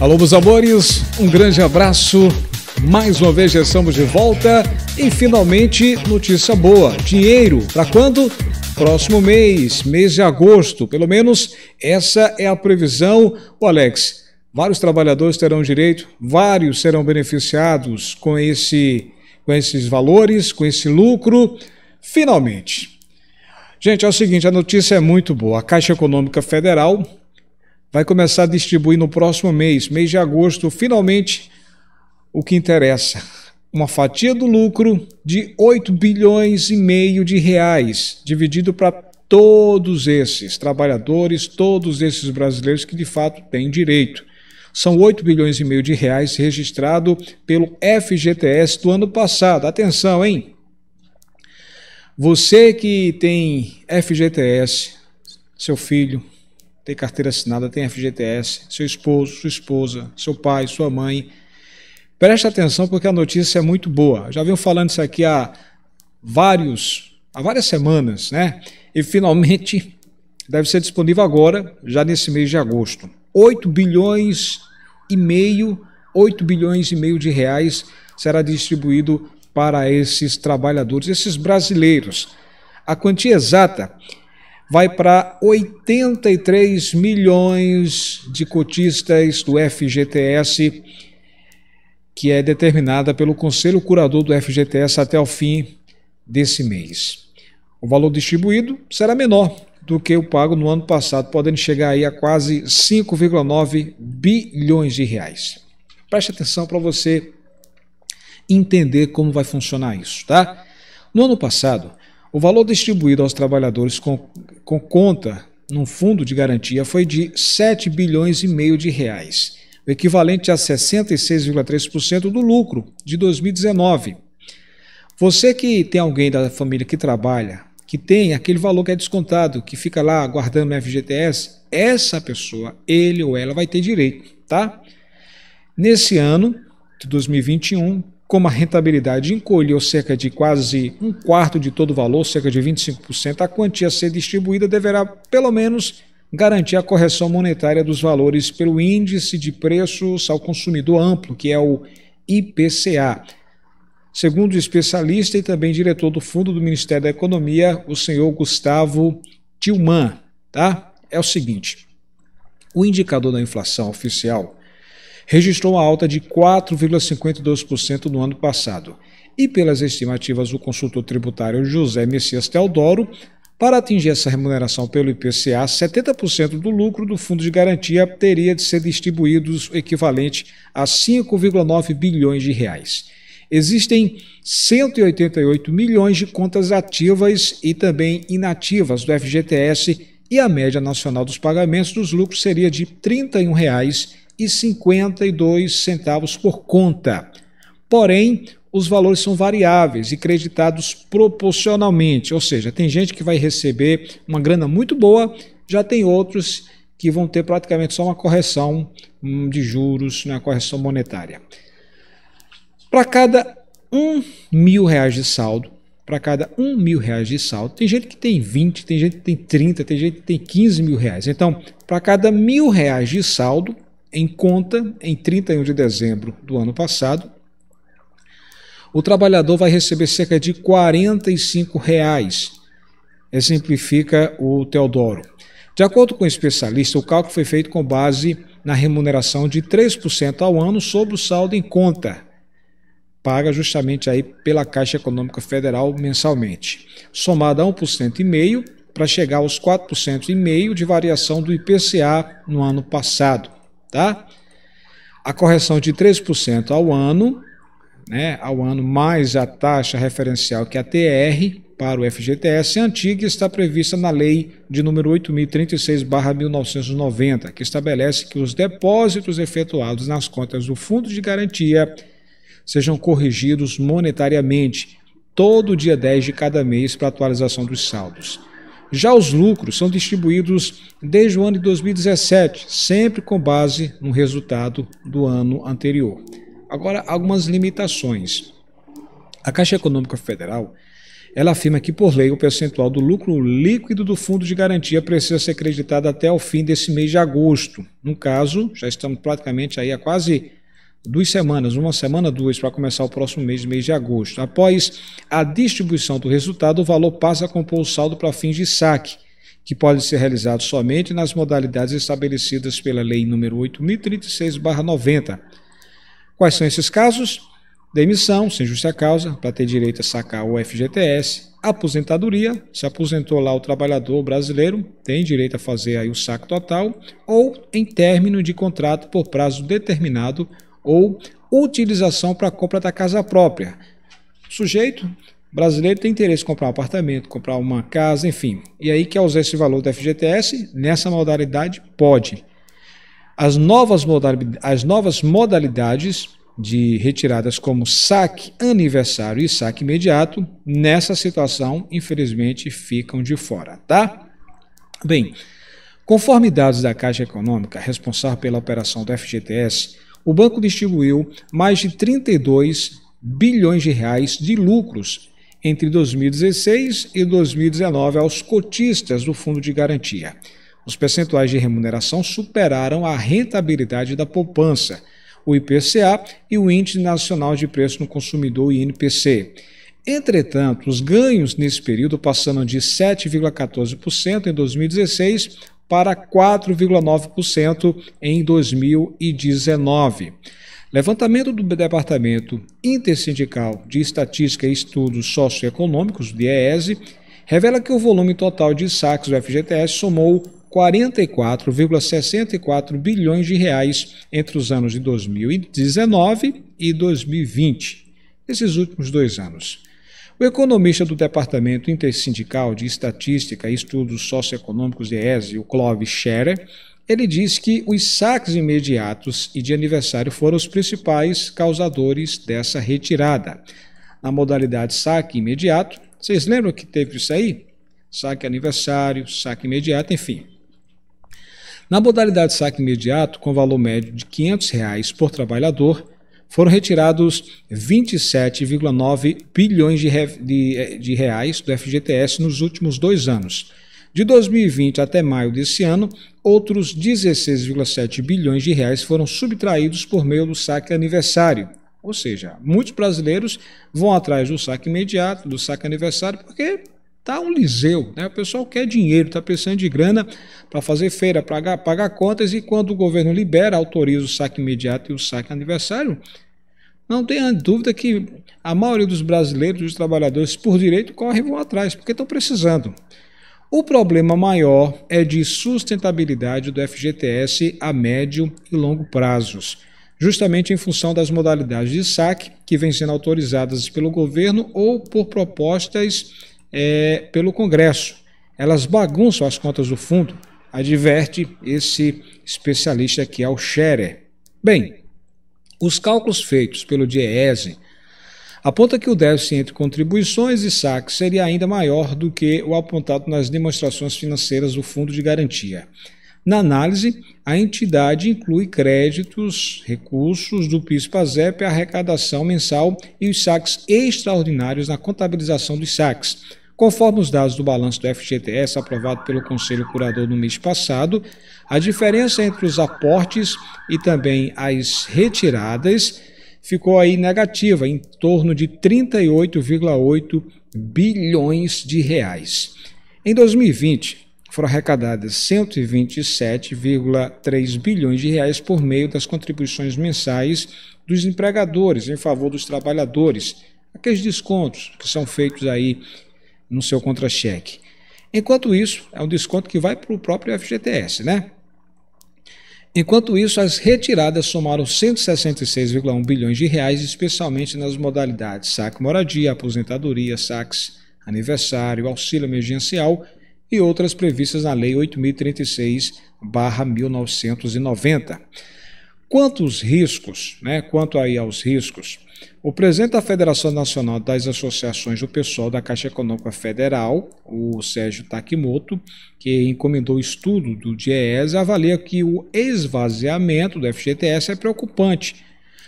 Alô, meus amores, um grande abraço. Mais uma vez já estamos de volta e finalmente notícia boa. Dinheiro para quando? Próximo mês, mês de agosto. Pelo menos essa é a previsão. O Alex, vários trabalhadores terão direito, vários serão beneficiados com esse com esses valores, com esse lucro. Finalmente. Gente, é o seguinte, a notícia é muito boa. A Caixa Econômica Federal vai começar a distribuir no próximo mês, mês de agosto, finalmente o que interessa. Uma fatia do lucro de 8 bilhões e meio de reais, dividido para todos esses trabalhadores, todos esses brasileiros que de fato têm direito. São 8 bilhões e meio de reais registrado pelo FGTS do ano passado. Atenção, hein? Você que tem FGTS, seu filho, tem carteira assinada, tem FGTS, seu esposo, sua esposa, seu pai, sua mãe. Preste atenção porque a notícia é muito boa. Já venho falando isso aqui há vários, há várias semanas, né? E finalmente deve ser disponível agora, já nesse mês de agosto. 8 bilhões e meio, 8 bilhões e meio de reais será distribuído para esses trabalhadores, esses brasileiros. A quantia exata vai para 83 milhões de cotistas do FGTS, que é determinada pelo Conselho Curador do FGTS até o fim desse mês. O valor distribuído será menor do que o pago no ano passado, podendo chegar aí a quase 5,9 bilhões de reais. Preste atenção para você entender como vai funcionar isso, tá? No ano passado, o valor distribuído aos trabalhadores com com conta num fundo de garantia foi de 7 bilhões e meio de reais, o equivalente a 66,3% do lucro de 2019. Você que tem alguém da família que trabalha, que tem aquele valor que é descontado, que fica lá guardando no FGTS, essa pessoa, ele ou ela vai ter direito, tá? Nesse ano de 2021, como a rentabilidade encolheu cerca de quase um quarto de todo o valor, cerca de 25%, a quantia a ser distribuída deverá, pelo menos, garantir a correção monetária dos valores pelo Índice de Preços ao Consumidor Amplo, que é o IPCA. Segundo o especialista e também diretor do Fundo do Ministério da Economia, o senhor Gustavo Tilman, tá? É o seguinte: o indicador da inflação oficial registrou uma alta de 4,52% no ano passado. E pelas estimativas do consultor tributário José Messias Teodoro, para atingir essa remuneração pelo IPCA, 70% do lucro do fundo de garantia teria de ser distribuído o equivalente a 5,9 bilhões de reais. Existem 188 milhões de contas ativas e também inativas do FGTS e a média nacional dos pagamentos dos lucros seria de R$ 31,00 e centavos por conta. Porém, os valores são variáveis e creditados proporcionalmente, ou seja, tem gente que vai receber uma grana muito boa, já tem outros que vão ter praticamente só uma correção hum, de juros, né, uma correção monetária. Para cada um mil reais de saldo, para cada um mil reais de saldo, tem gente que tem 20, tem gente que tem 30, tem gente que tem 15 mil reais. Então, para cada mil reais de saldo, em conta em 31 de dezembro do ano passado, o trabalhador vai receber cerca de R$ 45,00, exemplifica o Teodoro. De acordo com o especialista, o cálculo foi feito com base na remuneração de 3% ao ano sobre o saldo em conta, paga justamente aí pela Caixa Econômica Federal mensalmente, somada a 1,5% para chegar aos 4,5% de variação do IPCA no ano passado tá? A correção de 3% ao ano, né, ao ano mais a taxa referencial que a TR para o FGTS é antiga está prevista na lei de número 8036/1990, que estabelece que os depósitos efetuados nas contas do Fundo de Garantia sejam corrigidos monetariamente todo dia 10 de cada mês para atualização dos saldos. Já os lucros são distribuídos desde o ano de 2017, sempre com base no resultado do ano anterior. Agora, algumas limitações. A Caixa Econômica Federal ela afirma que, por lei, o percentual do lucro líquido do fundo de garantia precisa ser acreditado até o fim desse mês de agosto. No caso, já estamos praticamente aí a quase duas semanas, uma semana, duas, para começar o próximo mês, mês de agosto. Após a distribuição do resultado, o valor passa a compor o saldo para fins de saque, que pode ser realizado somente nas modalidades estabelecidas pela Lei nº 8.036-90. Quais são esses casos? Demissão, sem justa causa, para ter direito a sacar o FGTS. Aposentadoria, se aposentou lá o trabalhador brasileiro, tem direito a fazer aí o saque total. Ou em término de contrato por prazo determinado ou utilização para compra da casa própria. O sujeito brasileiro tem interesse em comprar um apartamento, comprar uma casa, enfim. E aí quer usar esse valor do FGTS, nessa modalidade pode. As novas, modalidades, as novas modalidades de retiradas como saque aniversário e saque imediato, nessa situação, infelizmente, ficam de fora, tá? Bem, conforme dados da Caixa Econômica, responsável pela operação do FGTS, o banco distribuiu mais de 32 bilhões de reais de lucros entre 2016 e 2019 aos cotistas do fundo de garantia. Os percentuais de remuneração superaram a rentabilidade da poupança, o IPCA e o Índice Nacional de Preço no Consumidor, INPC. Entretanto, os ganhos nesse período passaram de 7,14% em 2016 para 4,9% em 2019. Levantamento do Departamento Intersindical de Estatística e Estudos Socioeconômicos, DIEESE, revela que o volume total de saques do FGTS somou 44,64 bilhões de reais entre os anos de 2019 e 2020, esses últimos dois anos. O economista do Departamento Intersindical de Estatística e Estudos Socioeconômicos de ESE, o Clóvis Scherer, ele diz que os saques imediatos e de aniversário foram os principais causadores dessa retirada. Na modalidade saque imediato, vocês lembram que teve isso aí? Saque aniversário, saque imediato, enfim. Na modalidade saque imediato, com valor médio de R$ 500 reais por trabalhador, foram retirados 27,9 bilhões de, re, de, de reais do FGTS nos últimos dois anos. De 2020 até maio desse ano, outros 16,7 bilhões de reais foram subtraídos por meio do saque aniversário. Ou seja, muitos brasileiros vão atrás do saque imediato, do saque aniversário, porque Tá um liseu, né? O pessoal quer dinheiro, está precisando de grana para fazer feira, para pagar contas, e quando o governo libera, autoriza o saque imediato e o saque aniversário, não tenha dúvida que a maioria dos brasileiros, dos trabalhadores, por direito, correm e vão atrás, porque estão precisando. O problema maior é de sustentabilidade do FGTS a médio e longo prazos, justamente em função das modalidades de saque que vêm sendo autorizadas pelo governo ou por propostas é, pelo Congresso. Elas bagunçam as contas do fundo, adverte esse especialista aqui, o Scherer. Bem, os cálculos feitos pelo DIEESE aponta que o déficit entre contribuições e saques seria ainda maior do que o apontado nas demonstrações financeiras do Fundo de Garantia. Na análise, a entidade inclui créditos, recursos do PIS-PASEP, arrecadação mensal e os saques extraordinários na contabilização dos saques, Conforme os dados do balanço do FGTS aprovado pelo Conselho Curador no mês passado, a diferença entre os aportes e também as retiradas ficou aí negativa, em torno de 38,8 bilhões de reais. Em 2020, foram arrecadadas 127,3 bilhões de reais por meio das contribuições mensais dos empregadores em favor dos trabalhadores, aqueles descontos que são feitos aí no seu contra-cheque. Enquanto isso, é um desconto que vai para o próprio FGTS, né? Enquanto isso, as retiradas somaram 166,1 bilhões de reais, especialmente nas modalidades saque moradia, aposentadoria, saques aniversário, auxílio emergencial e outras previstas na Lei 8036/1990. Quantos riscos, né, quanto aí aos riscos, o presidente da Federação Nacional das Associações do Pessoal da Caixa Econômica Federal, o Sérgio Takimoto, que encomendou o estudo do DIES, avalia que o esvaziamento do FGTS é preocupante,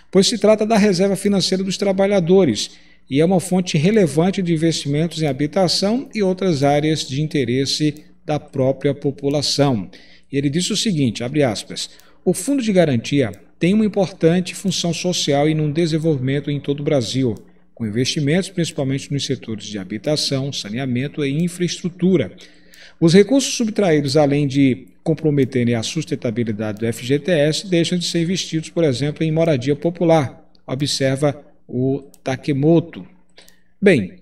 pois se trata da reserva financeira dos trabalhadores e é uma fonte relevante de investimentos em habitação e outras áreas de interesse da própria população. Ele disse o seguinte, abre aspas, o fundo de garantia tem uma importante função social e no desenvolvimento em todo o Brasil, com investimentos principalmente nos setores de habitação, saneamento e infraestrutura. Os recursos subtraídos, além de comprometerem a sustentabilidade do FGTS, deixam de ser investidos, por exemplo, em moradia popular, observa o Takemoto. Bem,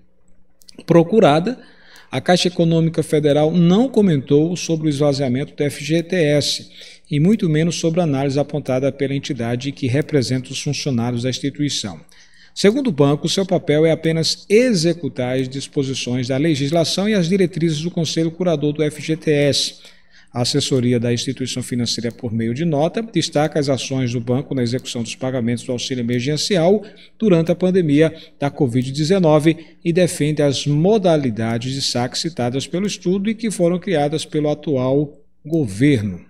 procurada a Caixa Econômica Federal não comentou sobre o esvaziamento do FGTS e muito menos sobre a análise apontada pela entidade que representa os funcionários da instituição. Segundo o banco, seu papel é apenas executar as disposições da legislação e as diretrizes do Conselho Curador do FGTS a assessoria da instituição financeira, é por meio de nota, destaca as ações do banco na execução dos pagamentos do auxílio emergencial durante a pandemia da Covid-19 e defende as modalidades de saque citadas pelo estudo e que foram criadas pelo atual governo.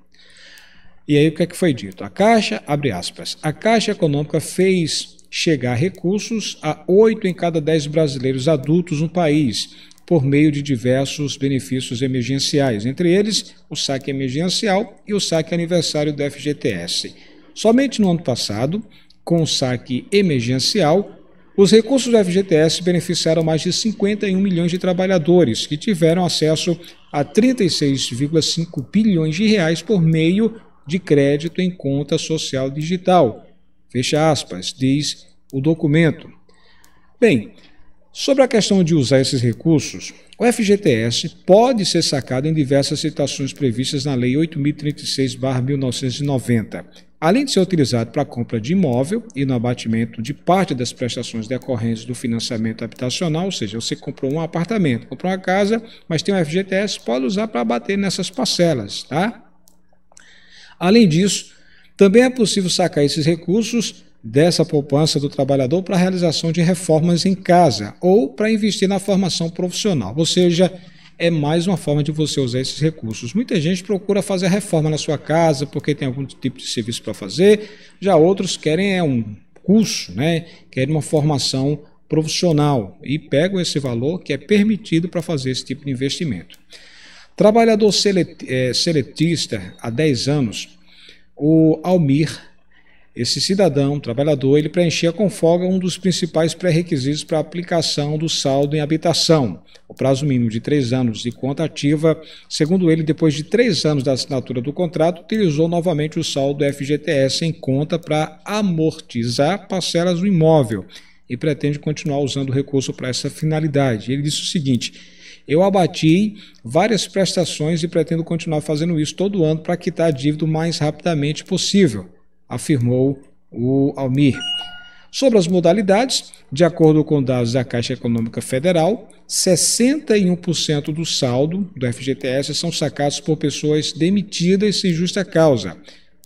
E aí o que, é que foi dito? A Caixa, abre aspas, a Caixa Econômica fez chegar recursos a oito em cada dez brasileiros adultos no país, por meio de diversos benefícios emergenciais, entre eles o saque emergencial e o saque aniversário do FGTS. Somente no ano passado, com o saque emergencial, os recursos do FGTS beneficiaram mais de 51 milhões de trabalhadores que tiveram acesso a 36,5 bilhões de reais por meio de crédito em conta social digital. Fecha aspas, diz o documento. Bem, Sobre a questão de usar esses recursos, o FGTS pode ser sacado em diversas citações previstas na Lei 8036-1990, além de ser utilizado para a compra de imóvel e no abatimento de parte das prestações decorrentes do financiamento habitacional, ou seja, você comprou um apartamento, comprou uma casa, mas tem um FGTS, pode usar para abater nessas parcelas, tá? Além disso, também é possível sacar esses recursos dessa poupança do trabalhador para a realização de reformas em casa ou para investir na formação profissional. Ou seja, é mais uma forma de você usar esses recursos. Muita gente procura fazer reforma na sua casa porque tem algum tipo de serviço para fazer, já outros querem é um curso, né? querem uma formação profissional e pegam esse valor que é permitido para fazer esse tipo de investimento. Trabalhador eh, seletista há 10 anos, o Almir esse cidadão, trabalhador, ele preenchia com folga um dos principais pré-requisitos para a aplicação do saldo em habitação, o prazo mínimo de três anos de conta ativa. Segundo ele, depois de três anos da assinatura do contrato, utilizou novamente o saldo FGTS em conta para amortizar parcelas do imóvel e pretende continuar usando o recurso para essa finalidade. Ele disse o seguinte. Eu abati várias prestações e pretendo continuar fazendo isso todo ano para quitar a dívida o mais rapidamente possível afirmou o Almir. Sobre as modalidades, de acordo com dados da Caixa Econômica Federal, 61% do saldo do FGTS são sacados por pessoas demitidas sem justa causa.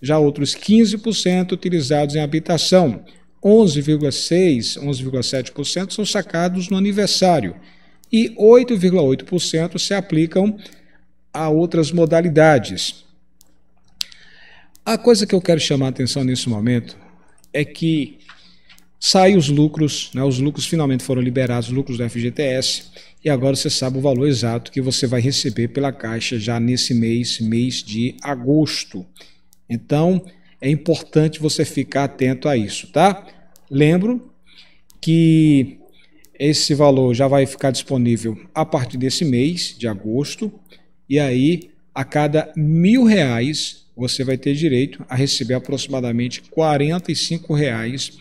Já outros 15% utilizados em habitação, 11,6%, 11,7% são sacados no aniversário e 8,8% se aplicam a outras modalidades. A coisa que eu quero chamar a atenção nesse momento é que saem os lucros, né, os lucros finalmente foram liberados, os lucros do FGTS, e agora você sabe o valor exato que você vai receber pela Caixa já nesse mês, mês de agosto. Então, é importante você ficar atento a isso, tá? Lembro que esse valor já vai ficar disponível a partir desse mês de agosto, e aí a cada mil reais você vai ter direito a receber aproximadamente R$ 45,00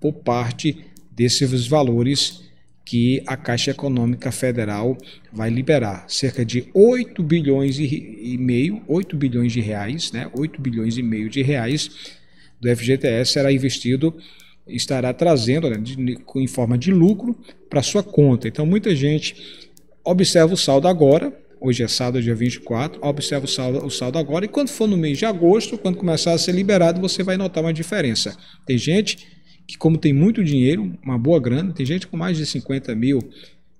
por parte desses valores que a Caixa Econômica Federal vai liberar, cerca de 8 bilhões e meio, 8 bilhões de reais, né? 8 bilhões e meio de reais do FGTS será investido estará trazendo né, de, em forma de lucro para sua conta. Então muita gente observa o saldo agora, Hoje é sábado, dia 24. Observa o saldo, o saldo agora. E quando for no mês de agosto, quando começar a ser liberado, você vai notar uma diferença. Tem gente que, como tem muito dinheiro, uma boa grana, tem gente com mais de 50 mil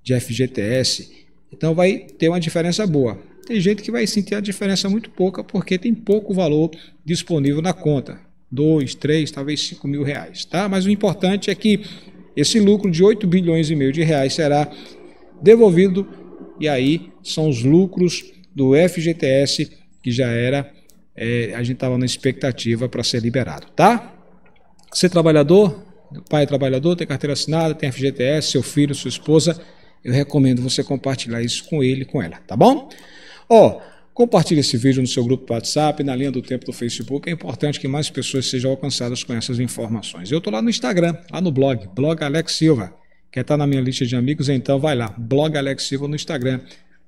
de FGTS. Então vai ter uma diferença boa. Tem gente que vai sentir a diferença muito pouca porque tem pouco valor disponível na conta. 2, 3, talvez 5 mil reais. Tá? Mas o importante é que esse lucro de 8 bilhões e meio de reais será devolvido e aí são os lucros do FGTS, que já era, é, a gente estava na expectativa para ser liberado, tá? Você é trabalhador, pai é trabalhador, tem carteira assinada, tem FGTS, seu filho, sua esposa, eu recomendo você compartilhar isso com ele, com ela, tá bom? Ó, compartilhe esse vídeo no seu grupo WhatsApp, na linha do tempo do Facebook, é importante que mais pessoas sejam alcançadas com essas informações. Eu estou lá no Instagram, lá no blog, blog Alex Silva. Quer estar tá na minha lista de amigos? Então vai lá, blog Alex Silva no Instagram.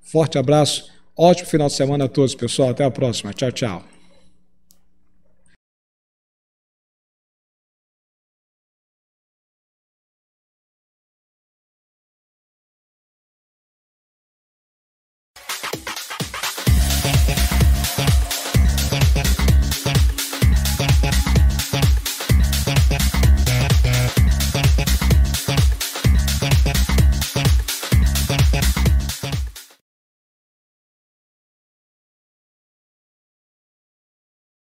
Forte abraço, ótimo final de semana a todos, pessoal. Até a próxima. Tchau, tchau.